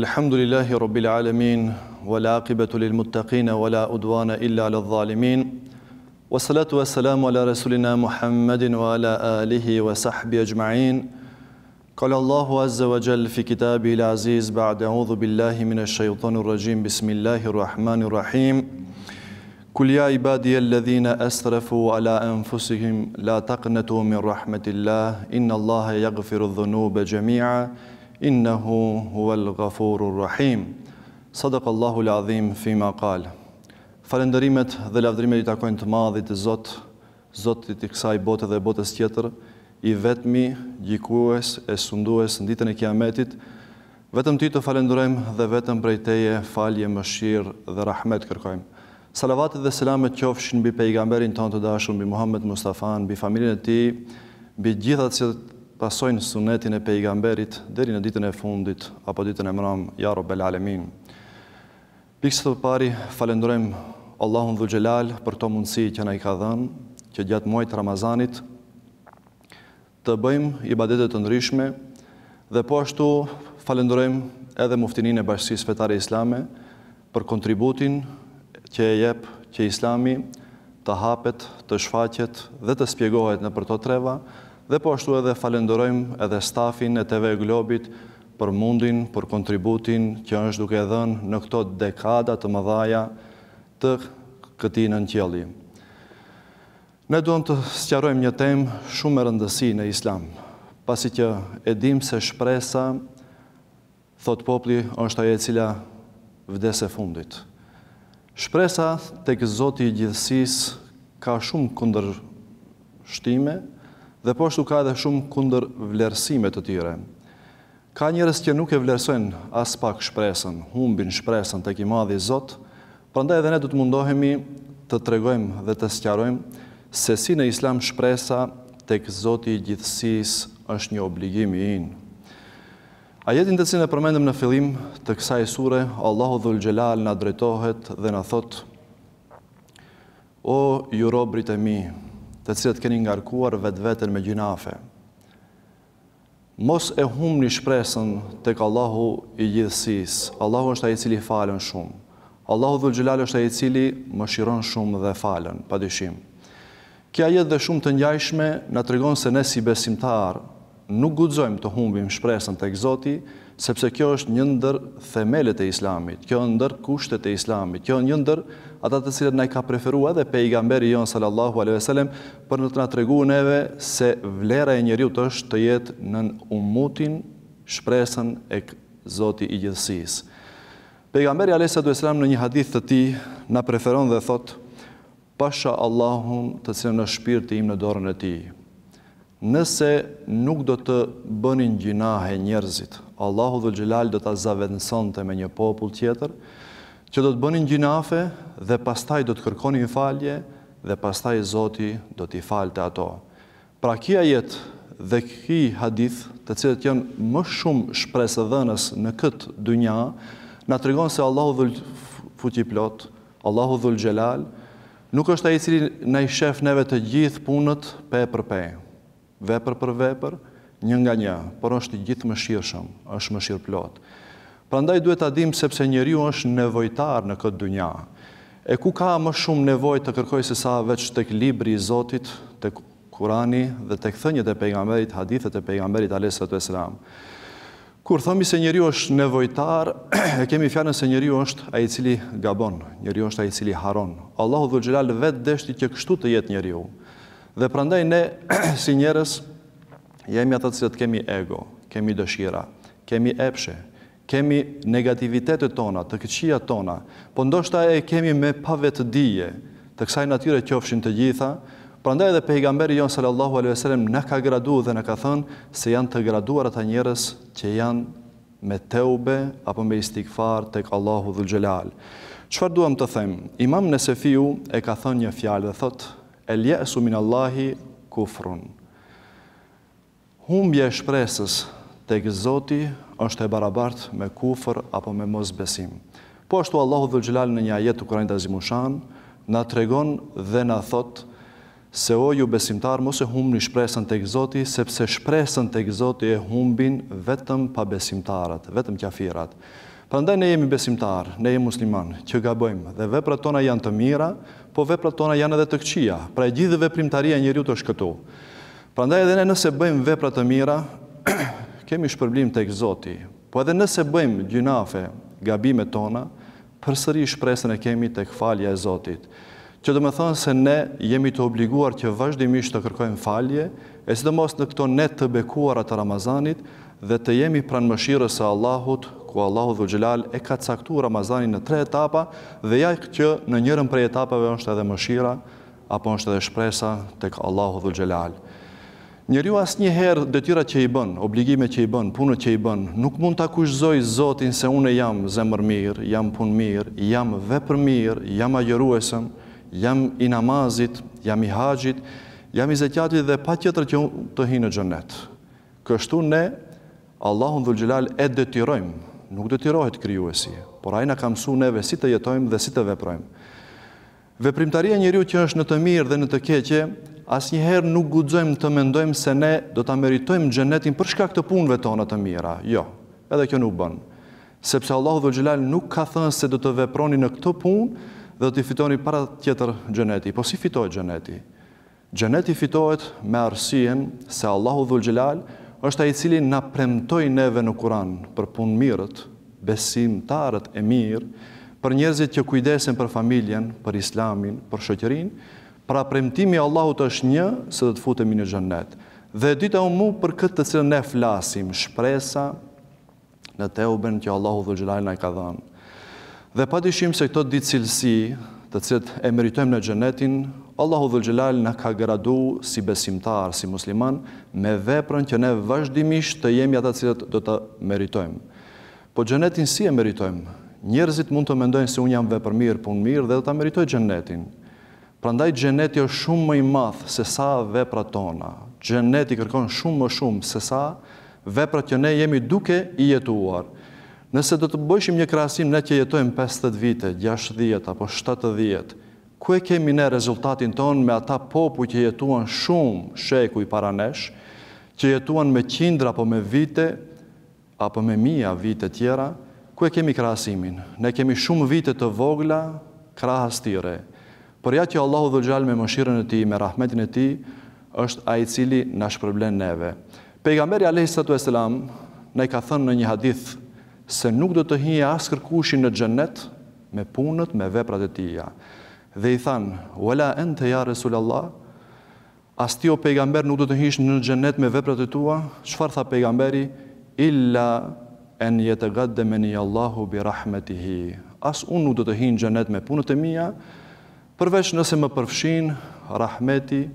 الحمد لله رب العالمين والعاقبة للمتقين ولا أدوان إلا على الظالمين والصلاة والسلام على رسولنا محمد وعلى آله وصحبه أجمعين قال الله عز وجل في كتابه العزيز بعد أعوذ بالله من الشيطان الرجيم بسم الله الرحمن الرحيم قل يا عبادي الذين أسرفوا على أنفسهم لا تقنطوا من رحمة الله إن الله يغفر الذنوب جميعا innahu huwal ghafurur rahim. Sadaqallahu Allahu azim fi ma qal. Falënderimet dhe lavdërimet i takojnë të Madhit të Zot, Zotit i kësaj bote dhe botës tjetër, i vetmi gjikues e sundues në ditën e Kiametit. Vetëm ti të falenderojmë dhe vetëm prej teje falje, mëshirë dhe rahmet kërkojmë. Salavatet dhe selamet qofshin mbi pejgamberin tonë të dashur, mbi Muhammed Mustafa, mbi familjen e tij, mbi gjithatë që pasojnë sunetin e pejgamberit deri në ditën e fundit apo ditën e mëram, jaro bel alemin. Pikës të pari, falendrojmë Allahun dhul gjelal për to mundësi që na i ka dhenë, që gjatë muajit Ramazanit të bëjmë i badetet të ndryshme dhe po ashtu falendrojmë edhe muftinin e bashkësis fetare islame për kontributin që e jep që islami të hapet, të shfaqet dhe të spjegohet në përto treva, dhe po ashtu edhe falenderojmë edhe stafin e TV Globit për mundin, për kontributin që është duke dhenë në këto dekada të mëdhaja të këti në nëtjeli. Ne duhem të sëqarojmë një temë shumë e rëndësi në islam, pasi që edhim se shpresa, thot popli, është aje cila vdese fundit. Shpresa të këzoti i gjithësis ka shumë këndër shtime, dhe po ashtu ka edhe shumë kundër vlerësime të tjera. Ka njerëz që nuk e vlerësojnë as pak shpresën, humbin shpresën tek i madhi Zot, prandaj edhe ne do të mundohemi të tregojmë dhe të sqarojmë se si në Islam shpresa tek Zoti i gjithësisë është një obligim i in. A jetin të cilën e përmendëm në fillim të kësaj sure, Allahu dhul xhelal na drejtohet dhe na thot: O ju robrit e mi, të cilët keni ngarkuar vetë vetën me gjinafe. Mos e hum një shpresën të ka Allahu i gjithësis. Allahu është a i cili falen shumë. Allahu dhul gjelal është a i cili më shiron shumë dhe falen, pa dyshim. Kja jetë dhe shumë të njajshme në të rëgonë se ne si besimtar nuk gudzojmë të humbim shpresën të egzoti, sepse kjo është një ndër themelet e islamit, kjo ndër kushtet e islamit, kjo një ndër ata të cilët ne ka preferua dhe pejgamberi jonë sallallahu a.s. për në të nga neve se vlera e njeriu është të jetë në umutin shpresën e Zotit i gjithësis. Pejgamberi a.s. në një hadith të ti na preferon dhe thot, pasha Allahun të cilën në shpirtin im në dorën e ti, nëse nuk do të bënin gjinahe njerëzit, Allahu dhe Gjelal do të sante me një popull tjetër, që do të bënin gjinafe dhe pastaj do të kërkonin falje dhe pastaj Zoti do t'i falte ato. Pra kia jetë dhe ki hadith të cilët janë më shumë shpresë dhenës në këtë dynja, në të se Allahu dhul futi plot, Allahu dhul gjelal, nuk është a i cili në i shef neve të gjithë punët pe për pe vepër për vepër, një nga një, por është gjithë më shirëshëm, është më shirë plotë. Prandaj duhet ta dim sepse njeriu është nevojtar në këtë dunja. E ku ka më shumë nevojë të kërkojë se sa veç tek libri i Zotit, tek Kurani dhe tek këthënjët e pejgamberit, hadithet e pejgamberit alayhisalatu wasalam. Kur thëmi se njeriu është nevojtar, e kemi fjalën se njeriu është ai i cili gabon, njeriu është ai i cili haron. Allahu dhul vet dështi që kështu të jetë njeriu. Dhe prandaj ne si njerëz jemi ato që kemi ego, kemi dëshira, kemi epshe, kemi negativitetet tona, të këqija tona, po ndoshta e kemi me pavetdije, të kësaj natyre qofshin të gjitha, prandaj edhe pejgamberi jon sallallahu alaihi wasallam na ka graduar dhe na ka thënë se janë të graduar ata njerëz që janë me teube apo me istikfar tek Allahu dhul xhelal. Çfarë duam të them? Imam Nesefiu e ka thënë një fjalë dhe thotë el jesu min Allahi kufrun. Humbje e shpresës të gëzoti është e barabartë me kufr apo me mos besim. Po është Allahu dhe në një ajet të kurajnë të Azimushan, në tregon dhe në thotë, Se o ju besimtar, mos e humbni shpresën tek Zoti, sepse shpresën tek Zoti e humbin vetëm pa besimtarët, vetëm kafirat. Prandaj ne jemi besimtar, ne jemi musliman, që gabojmë dhe veprat tona janë të mira, po veprat tona janë edhe të këqija. Pra e gjithë veprimtaria e njeriu është këtu. Prandaj edhe ne nëse bëjmë vepra të mira, kemi shpërblim tek Zoti. Po edhe nëse bëjmë gjunafe, gabimet tona, përsëri shpresën e kemi tek falja e Zotit. Që do të thonë se ne jemi të obliguar që vazhdimisht të kërkojmë falje, e sidomos në këto ne të bekuara të Ramazanit dhe të jemi pranë mëshirës së Allahut ku Allahu dhe gjelal e ka caktu Ramazani në tre etapa dhe ja që në njërën prej etapave është edhe mëshira apo është edhe shpresa të ka Allahu dhe gjelal. Njëri u asë një herë tjera që i bën, obligime që i bën, punët që i bën, nuk mund të akushzoj zotin se une jam zemër mirë, jam punë mirë, jam vepër mirë, jam ajëruesëm, jam i namazit, jam i haqit, jam i zekjatit dhe pa tjetër që të hinë në gjënet. Kështu ne, Allahun dhul gjelal e detyrojmë nuk do të tirohet krijuesi, por ai na ka mësuar neve si të jetojmë dhe si të veprojmë. Veprimtaria e njeriu që është në të mirë dhe në të keqje, asnjëherë nuk guxojmë të mendojmë se ne do ta meritojmë xhenetin për shkak të punëve tona të mira. Jo, edhe kjo nuk bën. Sepse Allahu dhe Gjelal nuk ka thënë se do të veproni në këto punë dhe do të fitoni para tjetër gjeneti. Po si fitohet gjeneti? Gjeneti fitohet me arsien se Allahu dhe Gjelal është ai cili na premtoi neve në Kur'an për punë mirët, besimtarët e mirë, për njerëzit që kujdesen për familjen, për islamin, për shoqërinë, pra premtimi i Allahut është një se do të futemi në xhennet. Dhe dita u mu për këtë të cilën ne flasim, shpresa në Teubën që Allahu dhe Xhelali i ka dhënë. Dhe pa dyshim se këto ditë cilësi, të cilët e meritojmë në xhenetin, Allahu dhul gjelal në ka gradu si besimtar, si musliman, me veprën që ne vazhdimisht të jemi atë cilët do të meritojmë. Po gjenetin si e meritojmë? Njerëzit mund të mendojnë se unë jam vepër mirë, punë mirë, dhe do të meritoj gjenetin. Pra ndaj gjeneti është shumë më i mathë se sa vepra tona. Gjeneti kërkon shumë më shumë se sa vepra që ne jemi duke i jetuar. Nëse do të bëshim një krasim, ne që jetojmë 50 vite, 60 apo 70 vite, ku e kemi ne rezultatin ton me ata popu që jetuan shumë sheku i paranesh, që jetuan me qindra apo me vite, apo me mija vite tjera, ku e kemi krahasimin? Ne kemi shumë vite të vogla, krahas tire. Për ja që Allahu dhe gjallë me mëshirën e ti, me rahmetin e ti, është a i cili në shpërblen neve. Pejgamberi a.s. ne ka thënë në një hadith se nuk do të hinje asë kërkushi në gjennet me punët, me veprat e tija dhe i than, wala ente ja Resulallah, as ti o pejgamber nuk du të hish në gjennet me veprat e tua, qëfar tha pejgamberi, illa en jetë dhe meni Allahu bi As unë nuk du të hinë gjennet me punët e mija, përveç nëse më përfshin rahmeti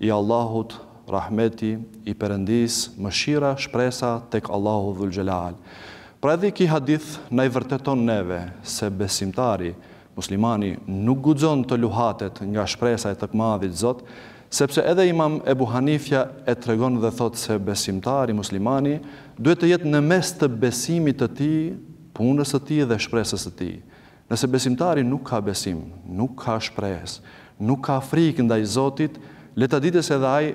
i Allahut, rahmeti i përëndis, më shira shpresa tek Allahu dhul gjelal. Pra edhe ki hadith në i vërteton neve se besimtari, muslimani nuk guxon të luhatet nga shpresa e të madhit Zot, sepse edhe Imam Ebu Hanifja e tregon dhe thot se besimtari muslimani duhet të jetë në mes të besimit të tij, punës së tij dhe shpresës së tij. Nëse besimtari nuk ka besim, nuk ka shpresë, nuk ka frikë ndaj Zotit, le ta ditë se edhe ai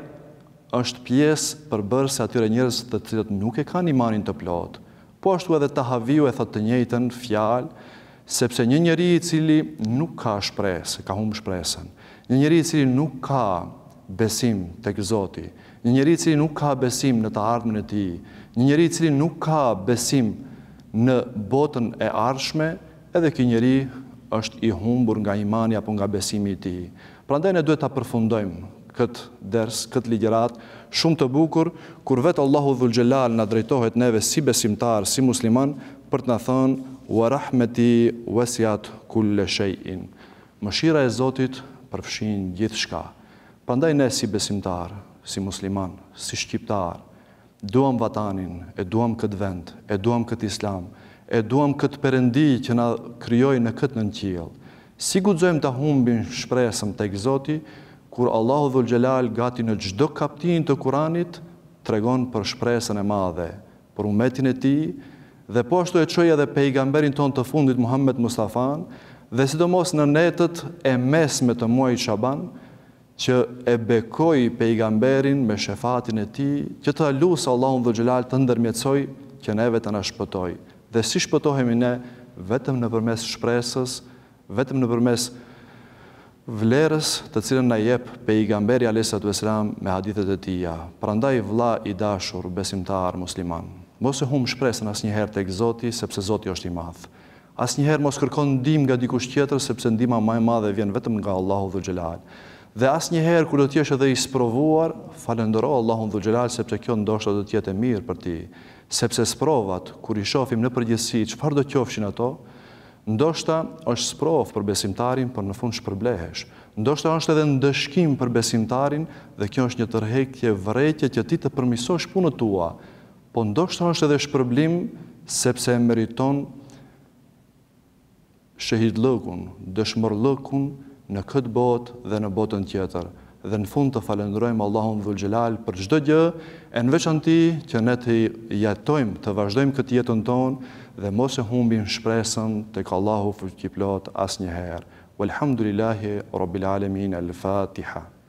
është pjesë përbërës e atyre njërës të cilët nuk e kanë imanin të plotë, po ashtu edhe të haviu e thotë të njëjtën fjalë, sepse një njeri i cili nuk ka shpresë, ka humë shpresën, një njeri i cili nuk ka besim të këzoti, një njeri i cili nuk ka besim në të ardhme në ti, një njeri i cili nuk ka besim në botën e ardhshme, edhe kë njeri është i humbur nga imani apo nga besimi i ti. Pra ndaj në duhet të përfundojmë këtë ders, këtë ligjerat, shumë të bukur, kur vetë Allahu dhul gjelal në drejtohet neve si besimtar, si musliman, për të në thënë wa rahmeti wasiat kulle shejin. Mëshira e Zotit përfshin gjithë shka. Prandaj ne si besimtar, si musliman, si shqiptar, duam vatanin, e duam këtë vend, e duam këtë islam, e duam këtë perëndi që na krijoi në këtë nën qiell. Si guxojmë ta humbim shpresën tek Zoti kur Allahu Dhul Gjelal gati në gjdo kaptin të Kuranit tregon për shpresën e madhe, për umetin e ti, dhe po ashtu e çoi edhe pejgamberin ton të fundit Muhammed Mustafan, dhe sidomos në netët e mesme të muajit Shaban, që e bekoi pejgamberin me shefatin e tij, që ta lusë Allahu dhe Gjelal të ndërmjetsoj që neve të na shpëtojë. Dhe si shpëtohemi ne vetëm nëpërmes shpresës, vetëm nëpërmes vlerës të cilën na jep pejgamberi alayhis salam me hadithet e tij. Prandaj vëlla i dashur besimtar musliman mos e hum shpresën asnjëherë tek Zoti sepse Zoti është i madh. Asnjëherë mos kërkon ndihmë nga dikush tjetër sepse ndihma më e madhe vjen vetëm nga Allahu Dhul Xhelal. Dhe asnjëherë kur do të jesh edhe i sprovuar, falendoro Allahun Dhul Xhelal sepse kjo ndoshta do të jetë mirë për ti, sepse sprovat kur i shohim në përgjithësi çfarë do qofshin ato, ndoshta është sprov për besimtarin, por në fund shpërblehesh. Ndoshta është edhe ndëshkim për besimtarin dhe kjo është një tërheqje vërejtje që ti të përmisosh punën tua po ndoshtë është edhe shpërblim sepse e meriton shëhit lëkun, dëshmër lëkun në këtë botë dhe në botën tjetër. Dhe në fund të falendrojmë Allahun dhul gjelal për gjdo gjë, e në veçan ti që ne të jetojmë, të vazhdojmë këtë jetën tonë dhe mos e humbin shpresën të ka Allahu fërkiplot asë njëherë. Walhamdulillahi, Rabbil Alemin, Al-Fatiha.